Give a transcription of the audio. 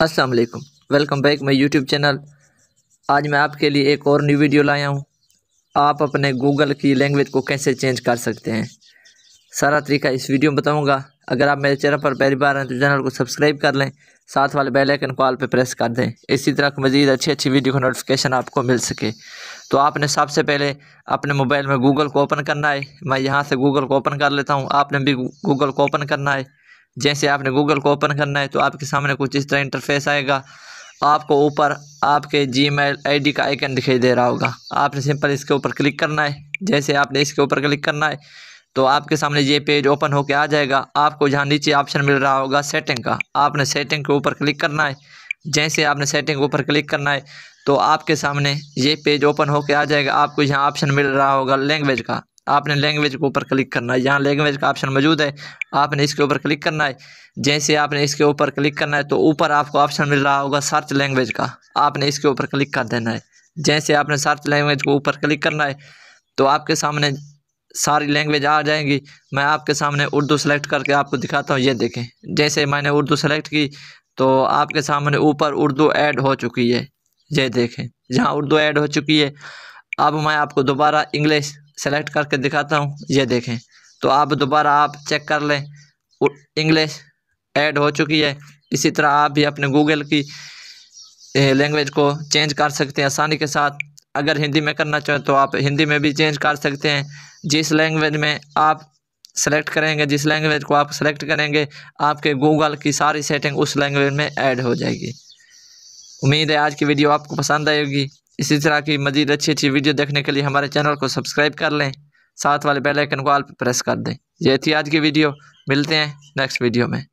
अस्सलाम वालेकुम welcome back my YouTube channel आज मैं आपके लिए एक और न्यू वीडियो लाया हूँ आप अपने गूगल की लैंग्वेज को कैसे चेंज कर सकते हैं सारा तरीका इस वीडियो में बताऊँगा अगर आप मेरे चैनल पर पहली बार हैं तो चैनल को सब्सक्राइब कर लें साथ वाले बेल आइकन को पर प्रेस कर दें इसी तरह की मज़ीद अच्छी अच्छी वीडियो का नोटिफिकेशन आपको मिल सके तो आपने सबसे पहले अपने मोबाइल में गूगल को ओपन करना है मैं यहाँ से गूगल को ओपन कर लेता हूँ आपने भी गूगल को ओपन करना है जैसे आपने गूगल को ओपन करना है तो आपके सामने कुछ इस तरह इंटरफेस आएगा आपको ऊपर आपके जी मेल आई का आइकन दिखाई दे रहा होगा आपने सिंपल इसके ऊपर क्लिक करना है जैसे आपने इसके ऊपर क्लिक करना है तो आपके सामने ये पेज ओपन होकर आ जाएगा आपको जहाँ नीचे ऑप्शन मिल रहा होगा सेटिंग का आपने सेटिंग के ऊपर क्लिक करना है जैसे आपने सेटिंग ऊपर क्लिक करना है तो आपके सामने ये पेज ओपन होकर आ जाएगा आपको यहाँ ऑप्शन मिल रहा होगा लैंग्वेज का आपने लैंग्वेज के ऊपर क्लिक करना है यहाँ लैंग्वेज का ऑप्शन मौजूद है आपने इसके ऊपर क्लिक करना है जैसे आपने इसके ऊपर क्लिक करना है तो ऊपर आपको ऑप्शन मिल रहा होगा सर्च लैंग्वेज का आपने इसके ऊपर क्लिक कर देना है जैसे आपने सर्च लैंग्वेज को ऊपर क्लिक करना है तो आपके सामने सारी लैंग्वेज आ जाएंगी मैं आपके सामने उर्दू सेलेक्ट करके आपको दिखाता हूँ ये देखें जैसे मैंने उर्दू सेलेक्ट की तो आपके सामने ऊपर उर्दू ऐड हो चुकी है ये देखें जहाँ उर्दू ऐड हो चुकी है अब मैं आपको दोबारा इंग्लिश सेलेक्ट करके दिखाता हूँ ये देखें तो आप दोबारा आप चेक कर लें इंग्लिश ऐड हो चुकी है इसी तरह आप भी अपने गूगल की लैंग्वेज को चेंज कर सकते हैं आसानी के साथ अगर हिंदी में करना चाहें तो आप हिंदी में भी चेंज कर सकते हैं जिस लैंग्वेज में आप सेलेक्ट करेंगे जिस लैंग्वेज को आप सेलेक्ट करेंगे आपके गूगल की सारी सेटिंग उस लैंग्वेज में ऐड हो जाएगी उम्मीद है आज की वीडियो आपको पसंद आएगी इसी तरह की मज़ीद अच्छी अच्छी वीडियो देखने के लिए हमारे चैनल को सब्सक्राइब कर लें साथ वाले बेल आइकन को आल पर प्रेस कर दें ये थी आज की वीडियो मिलते हैं नेक्स्ट वीडियो में